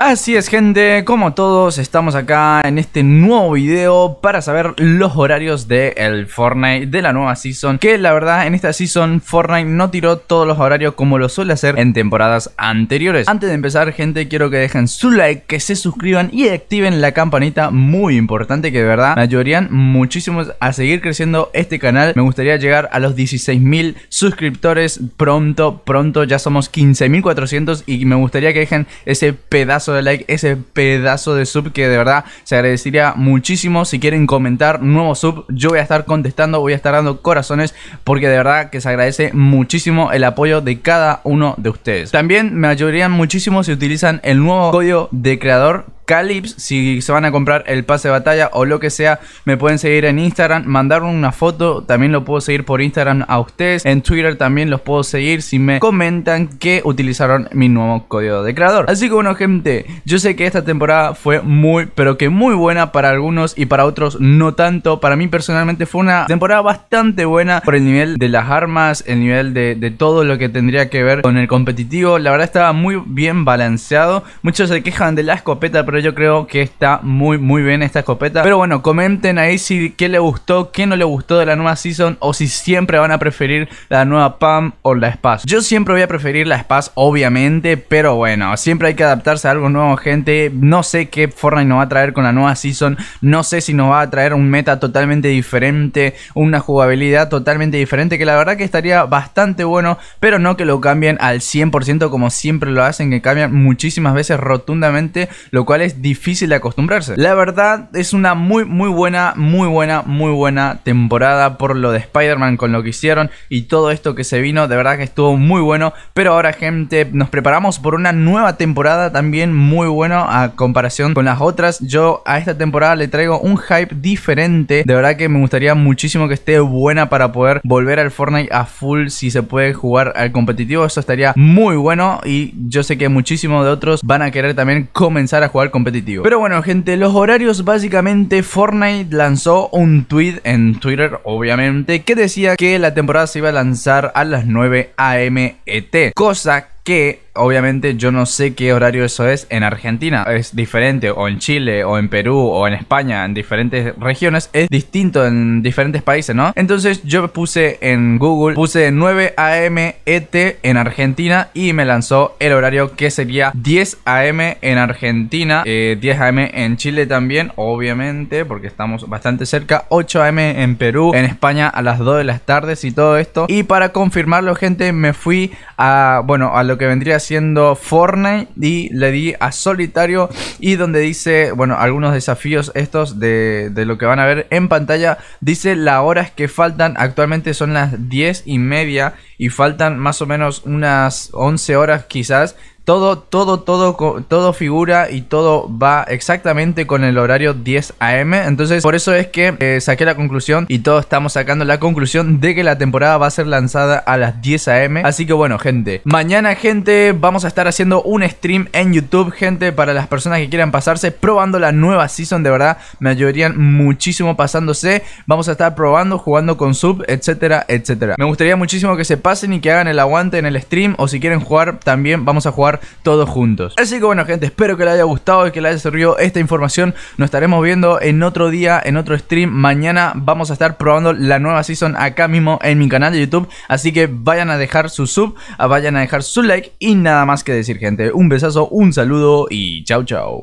Así es gente, como todos estamos acá en este nuevo video para saber los horarios del el Fortnite de la nueva season Que la verdad en esta season Fortnite no tiró todos los horarios como lo suele hacer en temporadas anteriores Antes de empezar gente quiero que dejen su like, que se suscriban y activen la campanita muy importante Que de verdad me ayudarían muchísimo a seguir creciendo este canal Me gustaría llegar a los 16.000 suscriptores pronto, pronto Ya somos 15.400 y me gustaría que dejen ese pedazo de like, ese pedazo de sub que de verdad se agradecería muchísimo. Si quieren comentar nuevo sub, yo voy a estar contestando, voy a estar dando corazones porque de verdad que se agradece muchísimo el apoyo de cada uno de ustedes. También me ayudarían muchísimo si utilizan el nuevo código de creador Calips. Si se van a comprar el pase de batalla o lo que sea, me pueden seguir en Instagram, mandaron una foto. También lo puedo seguir por Instagram a ustedes. En Twitter también los puedo seguir si me comentan que utilizaron mi nuevo código de creador. Así que bueno, gente, yo sé que esta temporada fue muy, pero que muy buena para algunos y para otros no tanto. Para mí personalmente fue una temporada bastante buena por el nivel de las armas, el nivel de, de todo lo que tendría que ver con el competitivo. La verdad estaba muy bien balanceado. Muchos se quejan de la escopeta, pero yo creo que está muy muy bien esta escopeta. Pero bueno, comenten ahí si qué le gustó, qué no le gustó de la nueva Season o si siempre van a preferir la nueva PAM o la SPAS. Yo siempre voy a preferir la SPAS, obviamente, pero bueno, siempre hay que adaptarse a algo nuevo, gente. No sé qué Fortnite nos va a traer con la nueva Season, no sé si nos va a traer un meta totalmente diferente, una jugabilidad totalmente diferente, que la verdad que estaría bastante bueno, pero no que lo cambien al 100% como siempre lo hacen, que cambian muchísimas veces rotundamente, lo cual es difícil de acostumbrarse. La verdad es una muy, muy buena, muy buena, muy buena temporada por lo de Spider-Man con lo que hicieron y todo esto que se vino. De verdad que estuvo muy bueno. Pero ahora, gente, nos preparamos por una nueva temporada también muy bueno a comparación con las otras. Yo a esta temporada le traigo un hype diferente. De verdad que me gustaría muchísimo que esté buena para poder volver al Fortnite a full si se puede jugar al competitivo. Eso estaría muy bueno y yo sé que muchísimos de otros van a querer también comenzar a jugar con pero bueno, gente, los horarios básicamente Fortnite lanzó un tweet en Twitter, obviamente, que decía que la temporada se iba a lanzar a las 9 am e cosa que obviamente yo no sé qué horario eso es en Argentina. Es diferente o en Chile o en Perú o en España, en diferentes regiones. Es distinto en diferentes países, ¿no? Entonces yo me puse en Google, puse 9 AM ET en Argentina y me lanzó el horario que sería 10 AM en Argentina, 10 eh, AM en Chile también, obviamente, porque estamos bastante cerca, 8 AM en Perú, en España a las 2 de las tardes y todo esto. Y para confirmarlo, gente, me fui a, bueno, a lo que vendría ser haciendo Fortnite y le di a solitario y donde dice, bueno, algunos desafíos estos de, lo que van a ver en pantalla. Dice las horas que faltan, actualmente son las 10 y media y faltan más o menos unas 11 horas quizás. Todo, todo, todo, todo figura y todo va exactamente con el horario 10 AM. Entonces, por eso es que eh, saqué la conclusión y todos estamos sacando la conclusión de que la temporada va a ser lanzada a las 10 AM. Así que bueno, gente. Mañana, gente, vamos a estar haciendo un stream en YouTube, gente, para las personas que quieran pasarse, probando la nueva season. De verdad, me ayudarían muchísimo pasándose. Vamos a estar probando, jugando con sub, etcétera, etcétera. Me gustaría muchísimo que se pasen y que hagan el aguante en el stream o si quieren jugar también vamos a jugar todos juntos. Así que bueno gente, espero que les haya gustado y que les haya servido esta información. Nos estaremos viendo en otro día, en otro stream. Mañana vamos a estar probando la nueva season acá mismo en mi canal de YouTube. Así que vayan a dejar su sub, vayan a dejar su like y nada más que decir gente. Un besazo, un saludo y chao chao.